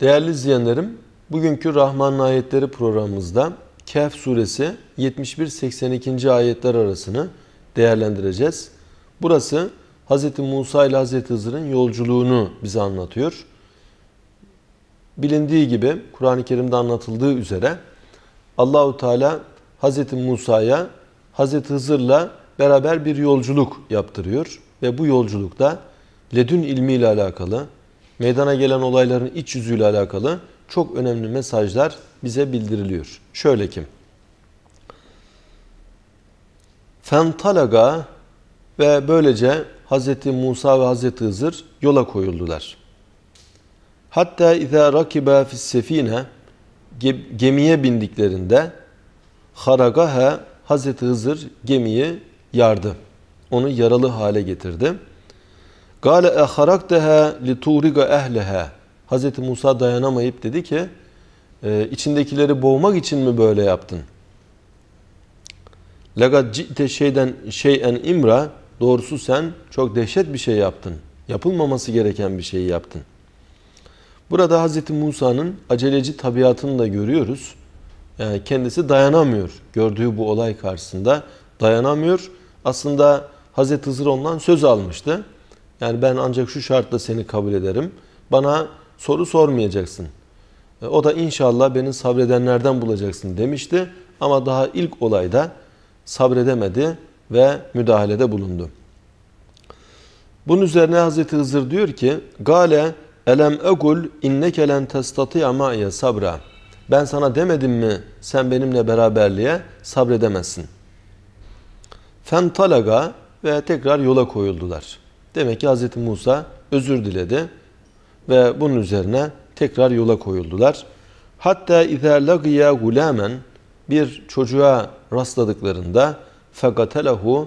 Değerli izleyenlerim, bugünkü Rahman ayetleri programımızda Kehf suresi 71-82. ayetler arasını değerlendireceğiz. Burası Hz. Musa ile Hz. Hızır'ın yolculuğunu bize anlatıyor. Bilindiği gibi Kur'an-ı Kerim'de anlatıldığı üzere Allahu Teala Hz. Musa'ya Hz. Hızır'la beraber bir yolculuk yaptırıyor ve bu yolculukta ledün ilmiyle alakalı, meydana gelen olayların iç yüzüyle alakalı çok önemli mesajlar bize bildiriliyor. Şöyle ki Fentalaga ve böylece Hz. Musa ve Hz. Hızır yola koyuldular. Hatta izâ rakibe fis sefine gemiye bindiklerinde haragaha Hz. Hızır gemiyi yardı. Onu yaralı hale getirdi. Gale e harakteha li turiga ehleha. Hazreti Musa dayanamayıp dedi ki e, içindekileri boğmak için mi böyle yaptın? Legat cite şeyden şeyen imra doğrusu sen çok dehşet bir şey yaptın. Yapılmaması gereken bir şeyi yaptın. Burada Hazreti Musa'nın aceleci tabiatını da görüyoruz. Yani e, kendisi dayanamıyor. Gördüğü bu olay karşısında dayanamıyor. Aslında Hazreti Hızır ondan söz almıştı. Yani ben ancak şu şartla seni kabul ederim. Bana soru sormayacaksın. E, o da inşallah beni sabredenlerden bulacaksın demişti. Ama daha ilk olayda sabredemedi ve müdahalede bulundu. Bunun üzerine Hazreti Hızır diyor ki Gale elem egul inneke len testati'a ma'ye sabra. Ben sana demedim mi sen benimle beraberliğe sabredemezsin. Fentalaga ve tekrar yola koyuldular.'' Demek ki Hz. Musa özür diledi ve bunun üzerine tekrar yola koyuldular. Hatta اِذَا لَقِيَا gulamen Bir çocuğa rastladıklarında فَقَتَلَهُ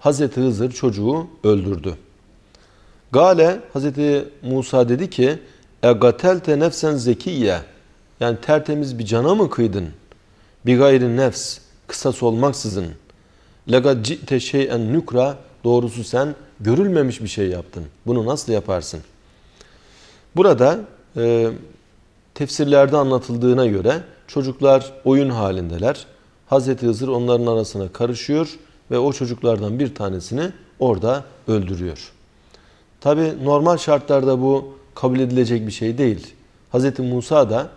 Hz. Hızır çocuğu öldürdü. Gale Hz. Musa dedi ki اَقَتَلْتَ e nefsen zekiye Yani tertemiz bir cana mı kıydın? Bir gayri nefs, kısas olmaksızın. لَقَدْ جِئْتَ شَيْئًا nükra Doğrusu sen görülmemiş bir şey yaptın. Bunu nasıl yaparsın? Burada e, tefsirlerde anlatıldığına göre çocuklar oyun halindeler. Hazreti Hızır onların arasına karışıyor ve o çocuklardan bir tanesini orada öldürüyor. Tabi normal şartlarda bu kabul edilecek bir şey değil. Hz. Musa da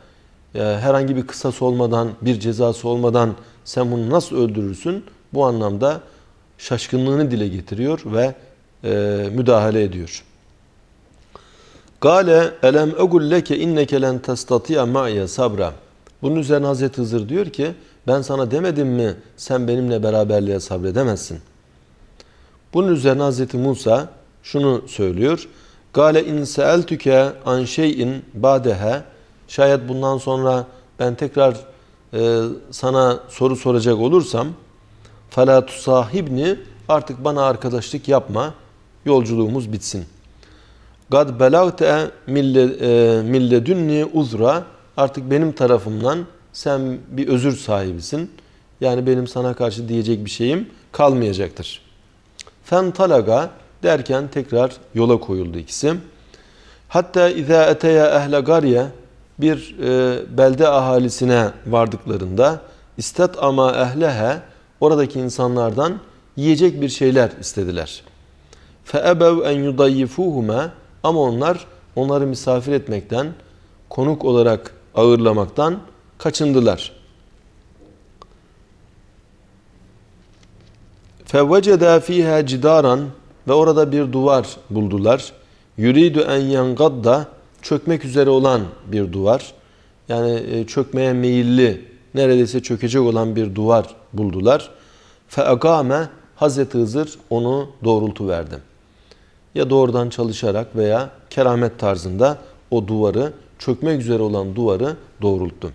e, herhangi bir kısası olmadan, bir cezası olmadan sen bunu nasıl öldürürsün? Bu anlamda şaşkınlığını dile getiriyor ve e, müdahale ediyor. Gale elem egul leke inneke len testatiya ma'ya sabra. Bunun üzerine Hazreti Hızır diyor ki ben sana demedim mi sen benimle beraberliğe sabredemezsin. Bunun üzerine Hazreti Musa şunu söylüyor. Gale in seeltüke an şeyin badehe şayet bundan sonra ben tekrar e, sana soru soracak olursam fela tusahibni artık bana arkadaşlık yapma yolculuğumuz bitsin. Gad belagte milledünni e, uzra artık benim tarafımdan sen bir özür sahibisin. Yani benim sana karşı diyecek bir şeyim kalmayacaktır. talaga derken tekrar yola koyuldu ikisi. Hatta izâ eteya ehle gariye bir e, belde ahalisine vardıklarında istet ama ehlehe oradaki insanlardan yiyecek bir şeyler istediler.'' فَاَبَوْ en يُضَيِّفُوهُمَا Ama onlar onları misafir etmekten, konuk olarak ağırlamaktan kaçındılar. فَوَجَدَا ف۪يهَا cidaran Ve orada bir duvar buldular. يُرِيدُ اَنْ يَنْغَدَّ Çökmek üzere olan bir duvar. Yani e, çökmeye meyilli, neredeyse çökecek olan bir duvar buldular. فَاَقَامَ Hazreti Hızır onu doğrultu verdi ya doğrudan çalışarak veya keramet tarzında o duvarı, çökmek üzere olan duvarı doğrulttu.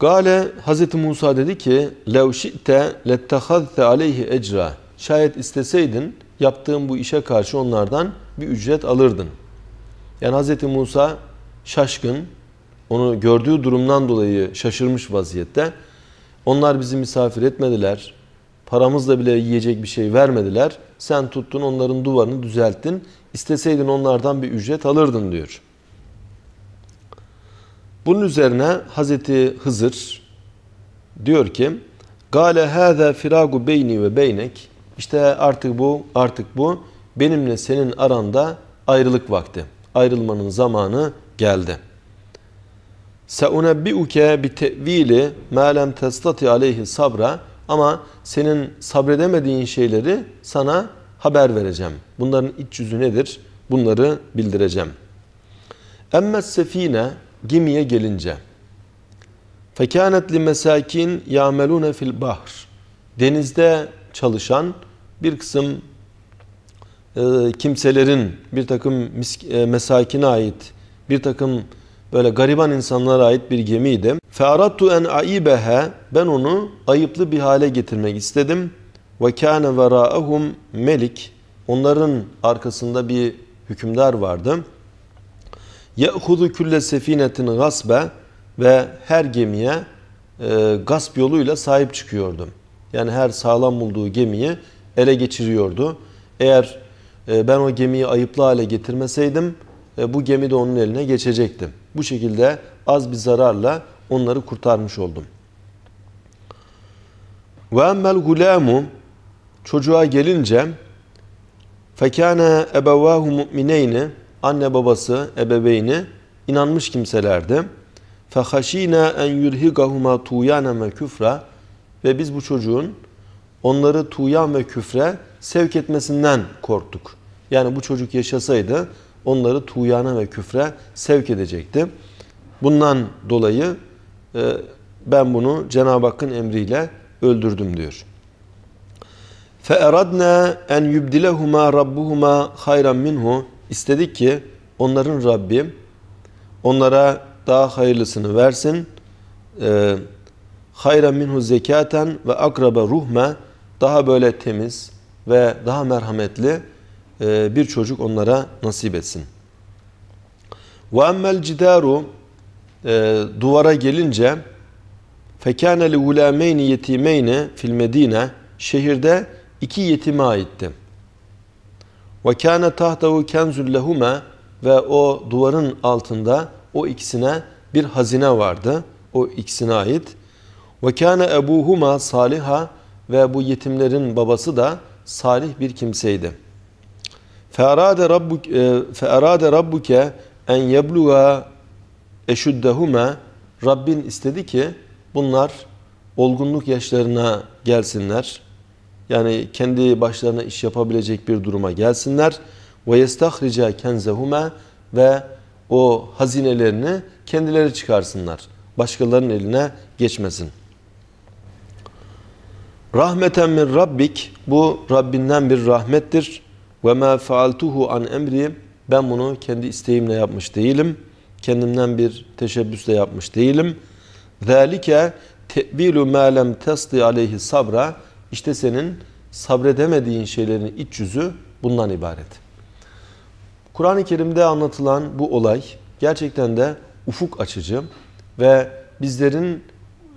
Gale Hz. Musa dedi ki لَوْ شِئْتَ لَتَّخَذْتَ عَلَيْهِ اَجْرًا Şayet isteseydin yaptığın bu işe karşı onlardan bir ücret alırdın. Yani Hz. Musa şaşkın, onu gördüğü durumdan dolayı şaşırmış vaziyette. Onlar bizi misafir etmediler, Paramızla bile yiyecek bir şey vermediler. Sen tuttun onların duvarını düzelttin. İsteseydin onlardan bir ücret alırdın diyor. Bunun üzerine Hazreti Hızır diyor ki Gale hâzâ firagu beyni ve beynek İşte artık bu artık bu benimle senin aranda ayrılık vakti. Ayrılmanın zamanı geldi. Seunebbiuke bi tevili ma lem testati aleyhi sabra ama senin sabredemediğin şeyleri sana haber vereceğim. Bunların iç yüzü nedir? Bunları bildireceğim. Emme sefine gemiye gelince. Fekanet li mesakin yamelune fil bahr. Denizde çalışan bir kısım e, kimselerin bir takım misk, e, mesakine ait bir takım böyle gariban insanlara ait bir gemiydi. Fe'arattu en aibeha ben onu ayıplı bir hale getirmek istedim. Ve kâne verâehum melik onların arkasında bir hükümdar vardı. Ye'hudu külle sefinetin gasbe ve her gemiye e, gasp yoluyla sahip çıkıyordu. Yani her sağlam bulduğu gemiyi ele geçiriyordu. Eğer e, ben o gemiyi ayıplı hale getirmeseydim e, bu gemi de onun eline geçecekti. Bu şekilde az bir zararla onları kurtarmış oldum. Ve emmel gulamu çocuğa gelince fekâne ebevâhu mu'mineyni anne babası ebeveyni inanmış kimselerdi. Fehaşîne en yulhigahuma tuyanen ve küfra ve biz bu çocuğun onları tuyan ve küfre sevk etmesinden korktuk. Yani bu çocuk yaşasaydı onları tuyana ve küfre sevk edecekti. Bundan dolayı ee, ben bunu Cenab-ı Hakk'ın emriyle öldürdüm diyor. فَاَرَدْنَا en يُبْدِلَهُمَا رَبُّهُمَا hayran minhu istedik ki onların Rabbi onlara daha hayırlısını versin. Ee, hayran minhu zekaten ve akraba ruhme daha böyle temiz ve daha merhametli e, bir çocuk onlara nasip etsin. وَاَمَّا الْجِدَارُ e, duvara gelince فَكَانَ لِغُلَامَيْنِ يَتِيمَيْنِ fil Medine şehirde iki yetime aitti. وَكَانَ تَحْتَهُ كَنْزُلْ لَهُمَا ve o duvarın altında o ikisine bir hazine vardı. O ikisine ait. وَكَانَ ebuhuma saliha ve bu yetimlerin babası da salih bir kimseydi. فَاَرَادَ رَبُّكَ e, en yebluğa eşüddehuma Rabbin istedi ki bunlar olgunluk yaşlarına gelsinler. Yani kendi başlarına iş yapabilecek bir duruma gelsinler. Ve yestahrica kenzehume ve o hazinelerini kendileri çıkarsınlar. Başkalarının eline geçmesin. Rahmeten min Rabbik bu Rabbinden bir rahmettir. Ve ma faaltuhu an emri ben bunu kendi isteğimle yapmış değilim.'' Kendimden bir teşebbüs de yapmış değilim. ذَٰلِكَ تَبِيلُ مَا لَمْ tasdi aleyhi sabra İşte senin sabredemediğin şeylerin iç yüzü bundan ibaret. Kur'an-ı Kerim'de anlatılan bu olay gerçekten de ufuk açıcı ve bizlerin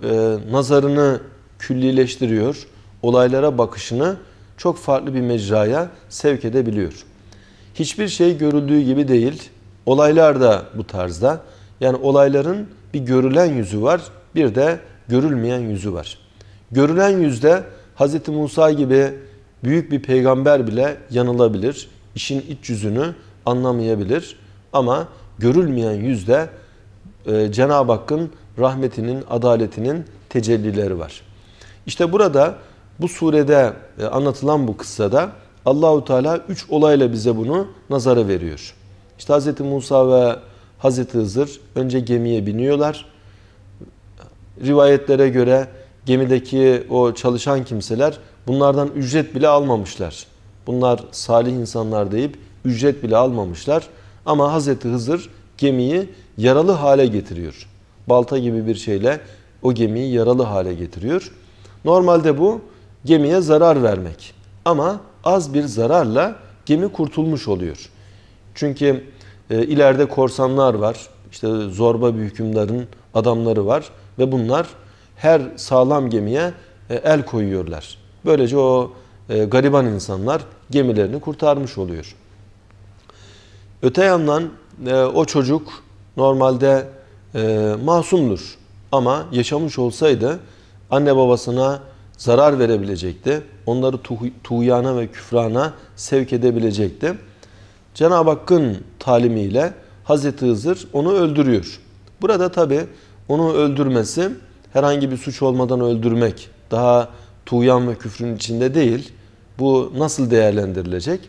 e, nazarını küllileştiriyor, olaylara bakışını çok farklı bir mecraya sevk edebiliyor. Hiçbir şey görüldüğü gibi değil. Olaylar da bu tarzda. Yani olayların bir görülen yüzü var, bir de görülmeyen yüzü var. Görülen yüzde Hz. Musa gibi büyük bir peygamber bile yanılabilir. İşin iç yüzünü anlamayabilir. Ama görülmeyen yüzde e, Cenab-ı Hakk'ın rahmetinin, adaletinin tecellileri var. İşte burada bu surede e, anlatılan bu kıssada Allahu Teala üç olayla bize bunu nazara veriyor. İşte Hz. Musa ve Hz. Hızır önce gemiye biniyorlar. Rivayetlere göre gemideki o çalışan kimseler bunlardan ücret bile almamışlar. Bunlar salih insanlar deyip ücret bile almamışlar. Ama Hz. Hızır gemiyi yaralı hale getiriyor. Balta gibi bir şeyle o gemiyi yaralı hale getiriyor. Normalde bu gemiye zarar vermek. Ama az bir zararla gemi kurtulmuş oluyor. Çünkü e, ileride korsanlar var. İşte zorba bir hükümdarın adamları var ve bunlar her sağlam gemiye e, el koyuyorlar. Böylece o e, gariban insanlar gemilerini kurtarmış oluyor. Öte yandan e, o çocuk normalde e, masumdur ama yaşamış olsaydı anne babasına zarar verebilecekti. Onları tuğyana ve küfrana sevk edebilecekti. Cenab-ı Hakk'ın talimiyle Hazreti Hızır onu öldürüyor. Burada tabi onu öldürmesi herhangi bir suç olmadan öldürmek daha tuğyan ve küfrün içinde değil. Bu nasıl değerlendirilecek?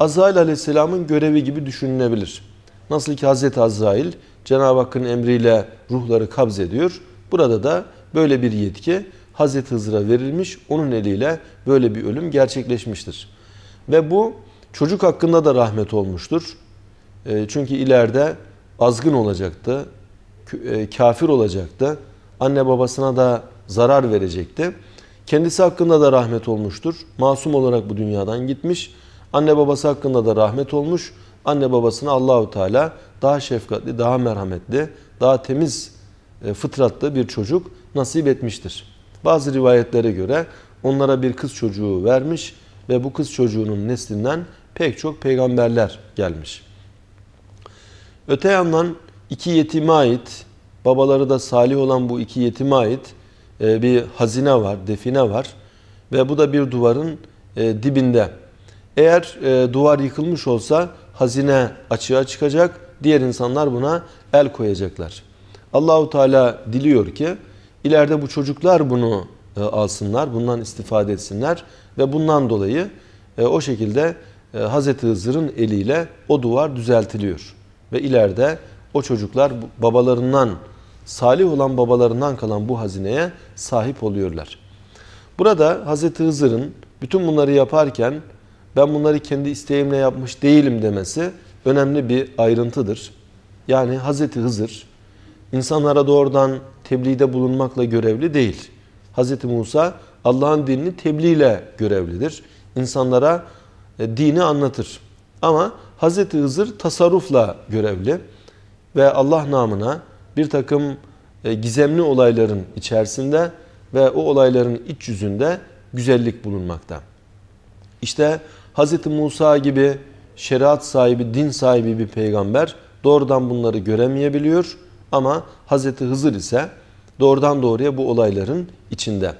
Azrail aleyhisselamın görevi gibi düşünülebilir. Nasıl ki Hazreti Azrail Cenab-ı Hakk'ın emriyle ruhları kabz ediyor. Burada da böyle bir yetki Hazreti Hızır'a verilmiş. Onun eliyle böyle bir ölüm gerçekleşmiştir. Ve bu Çocuk hakkında da rahmet olmuştur. E, çünkü ileride azgın olacaktı, e, kafir olacaktı. Anne babasına da zarar verecekti. Kendisi hakkında da rahmet olmuştur. Masum olarak bu dünyadan gitmiş. Anne babası hakkında da rahmet olmuş. Anne babasına Allahu Teala daha şefkatli, daha merhametli, daha temiz e, fıtratlı bir çocuk nasip etmiştir. Bazı rivayetlere göre onlara bir kız çocuğu vermiş ve bu kız çocuğunun neslinden pek çok peygamberler gelmiş. Öte yandan iki yetime ait, babaları da salih olan bu iki yetime ait e, bir hazine var, define var. Ve bu da bir duvarın e, dibinde. Eğer e, duvar yıkılmış olsa hazine açığa çıkacak, diğer insanlar buna el koyacaklar. Allahu Teala diliyor ki ileride bu çocuklar bunu e, alsınlar, bundan istifade etsinler ve bundan dolayı e, o şekilde e, Hazreti Hızır'ın eliyle o duvar düzeltiliyor. Ve ileride o çocuklar babalarından, salih olan babalarından kalan bu hazineye sahip oluyorlar. Burada Hazreti Hızır'ın bütün bunları yaparken ben bunları kendi isteğimle yapmış değilim demesi önemli bir ayrıntıdır. Yani Hazreti Hızır insanlara doğrudan tebliğde bulunmakla görevli değil. Hz. Musa Allah'ın dinini tebliğle görevlidir. İnsanlara e, dini anlatır. Ama Hz. Hızır tasarrufla görevli ve Allah namına bir takım e, gizemli olayların içerisinde ve o olayların iç yüzünde güzellik bulunmakta. İşte Hz. Musa gibi şeriat sahibi, din sahibi bir peygamber doğrudan bunları göremeyebiliyor ama Hz. Hızır ise doğrudan doğruya bu olayların içinde.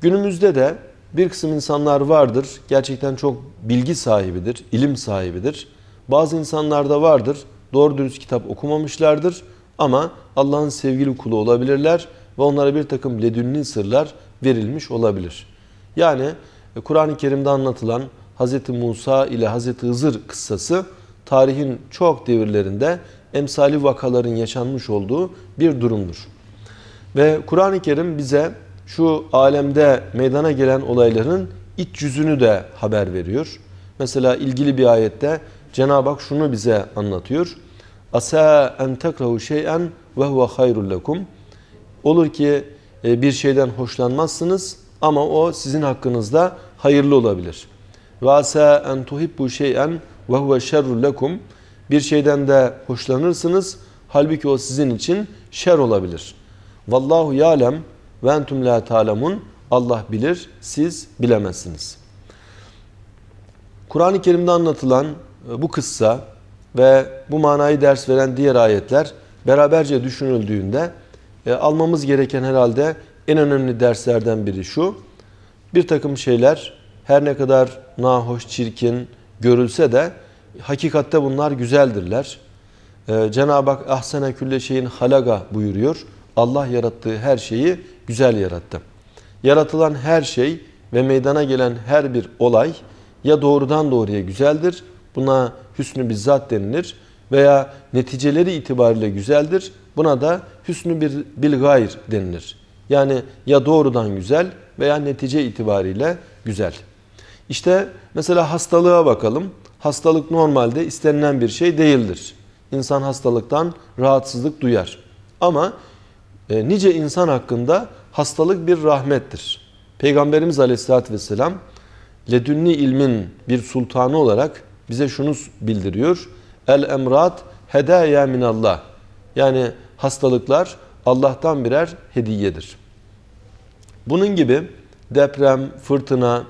Günümüzde de bir kısım insanlar vardır. Gerçekten çok bilgi sahibidir, ilim sahibidir. Bazı insanlar da vardır. Doğru dürüst kitap okumamışlardır ama Allah'ın sevgili kulu olabilirler ve onlara bir takım ledünni sırlar verilmiş olabilir. Yani e, Kur'an-ı Kerim'de anlatılan Hz. Musa ile Hz. Hızır kıssası tarihin çok devirlerinde emsali vakaların yaşanmış olduğu bir durumdur. Ve Kur'an-ı Kerim bize şu alemde meydana gelen olayların iç yüzünü de haber veriyor. Mesela ilgili bir ayette Cenab-ı Hak şunu bize anlatıyor. Asa en tekrahu şeyen ve huve hayrul lekum. Olur ki e, bir şeyden hoşlanmazsınız ama o sizin hakkınızda hayırlı olabilir. Ve asa en tuhibbu şeyen ve huve şerrul lekum. Bir şeyden de hoşlanırsınız halbuki o sizin için şer olabilir. Vallahu yalem ve entum la ta'lemun. Allah bilir, siz bilemezsiniz. Kur'an-ı Kerim'de anlatılan e, bu kıssa ve bu manayı ders veren diğer ayetler beraberce düşünüldüğünde e, almamız gereken herhalde en önemli derslerden biri şu. Bir takım şeyler her ne kadar nahoş, çirkin görülse de hakikatte bunlar güzeldirler. Ee, Cenab-ı Hak ahsene külle şeyin halaga buyuruyor. Allah yarattığı her şeyi güzel yarattı. Yaratılan her şey ve meydana gelen her bir olay ya doğrudan doğruya güzeldir, buna hüsnü bizzat denilir veya neticeleri itibariyle güzeldir, buna da hüsnü bir bilgayr denilir. Yani ya doğrudan güzel veya netice itibariyle güzel. İşte mesela hastalığa bakalım. Hastalık normalde istenilen bir şey değildir. İnsan hastalıktan rahatsızlık duyar. Ama e, nice insan hakkında hastalık bir rahmettir. Peygamberimiz aleyhissalatü vesselam ledünni ilmin bir sultanı olarak bize şunu bildiriyor. El emrat hedaya minallah. Yani hastalıklar Allah'tan birer hediyedir. Bunun gibi deprem, fırtına,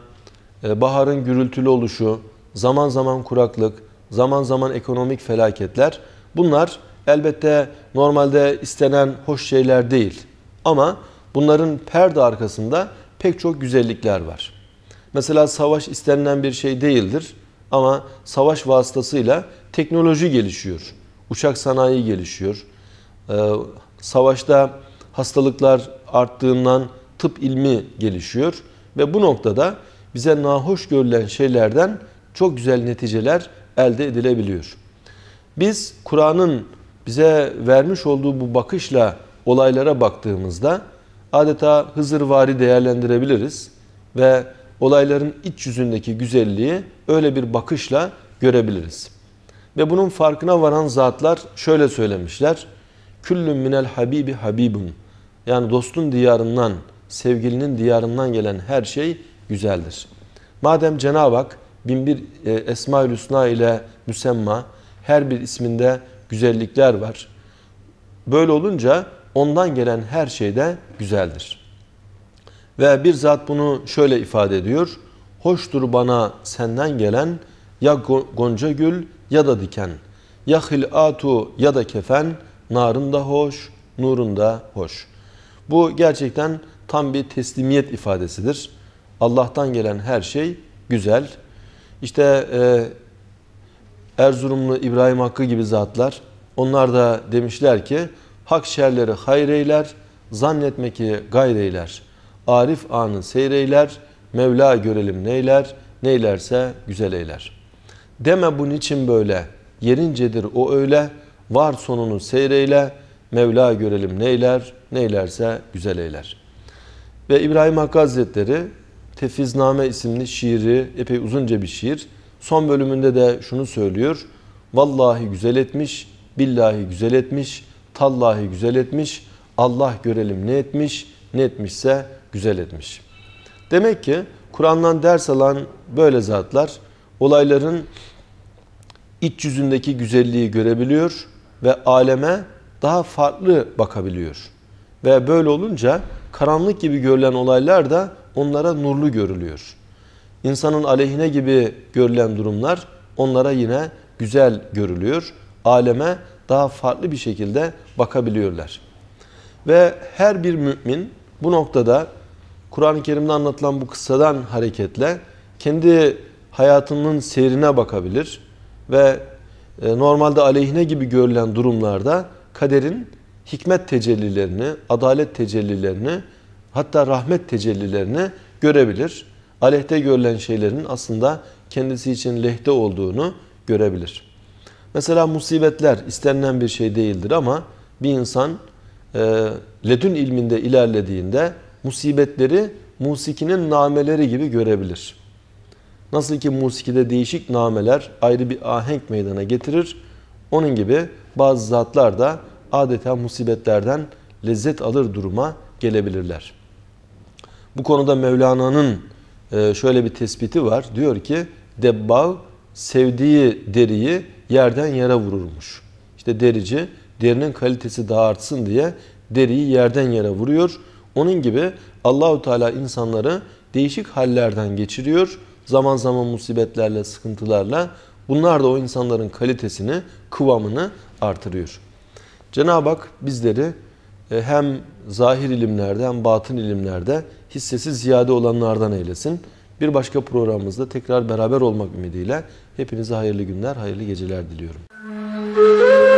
e, baharın gürültülü oluşu, zaman zaman kuraklık, zaman zaman ekonomik felaketler bunlar elbette normalde istenen hoş şeyler değil. Ama bunların perde arkasında pek çok güzellikler var. Mesela savaş istenilen bir şey değildir ama savaş vasıtasıyla teknoloji gelişiyor. Uçak sanayi gelişiyor. Ee, savaşta hastalıklar arttığından tıp ilmi gelişiyor ve bu noktada bize nahoş görülen şeylerden çok güzel neticeler elde edilebiliyor. Biz Kur'an'ın bize vermiş olduğu bu bakışla olaylara baktığımızda adeta Hızırvari değerlendirebiliriz ve olayların iç yüzündeki güzelliği öyle bir bakışla görebiliriz. Ve bunun farkına varan zatlar şöyle söylemişler. Küllüm minel habibi habibun. Yani dostun diyarından, sevgilinin diyarından gelen her şey güzeldir. Madem Cenab-ı Hak binbir e, Esma-ül Hüsna ile müsemma, her bir isminde güzellikler var. Böyle olunca ondan gelen her şey de güzeldir. Ve bir zat bunu şöyle ifade ediyor. Hoştur bana senden gelen ya gonca gül ya da diken. Ya hilatu ya da kefen narında hoş, nurunda hoş. Bu gerçekten tam bir teslimiyet ifadesidir. Allah'tan gelen her şey güzel. İşte e, Erzurumlu İbrahim Hakkı gibi zatlar. Onlar da demişler ki hak şerleri hayreyler, zannetme ki gayreyler. Arif anı seyreyler, Mevla görelim neyler, neylerse güzel eyler. Deme bu niçin böyle, yerincedir o öyle, var sonunu seyreyle, Mevla görelim neyler, neylerse güzel eyler. Ve İbrahim Hakkı Hazretleri Tefizname isimli şiiri, epey uzunca bir şiir, Son bölümünde de şunu söylüyor. Vallahi güzel etmiş, billahi güzel etmiş, tallahi güzel etmiş, Allah görelim ne etmiş, ne etmişse güzel etmiş. Demek ki Kur'an'dan ders alan böyle zatlar olayların iç yüzündeki güzelliği görebiliyor ve aleme daha farklı bakabiliyor. Ve böyle olunca karanlık gibi görülen olaylar da onlara nurlu görülüyor insanın aleyhine gibi görülen durumlar onlara yine güzel görülüyor. Aleme daha farklı bir şekilde bakabiliyorlar. Ve her bir mümin bu noktada Kur'an-ı Kerim'de anlatılan bu kıssadan hareketle kendi hayatının seyrine bakabilir ve e, normalde aleyhine gibi görülen durumlarda kaderin hikmet tecellilerini, adalet tecellilerini hatta rahmet tecellilerini görebilir aleyhte görülen şeylerin aslında kendisi için lehte olduğunu görebilir. Mesela musibetler istenilen bir şey değildir ama bir insan e, ledün ilminde ilerlediğinde musibetleri musikinin nameleri gibi görebilir. Nasıl ki musikide değişik nameler ayrı bir ahenk meydana getirir. Onun gibi bazı zatlar da adeta musibetlerden lezzet alır duruma gelebilirler. Bu konuda Mevlana'nın ee, şöyle bir tespiti var. Diyor ki debbal sevdiği deriyi yerden yere vururmuş. İşte derici derinin kalitesi daha artsın diye deriyi yerden yere vuruyor. Onun gibi Allahu Teala insanları değişik hallerden geçiriyor. Zaman zaman musibetlerle, sıkıntılarla bunlar da o insanların kalitesini, kıvamını artırıyor. Cenab-ı Hak bizleri e, hem zahir ilimlerde hem batın ilimlerde hissesi ziyade olanlardan eylesin. Bir başka programımızda tekrar beraber olmak ümidiyle hepinize hayırlı günler, hayırlı geceler diliyorum. Müzik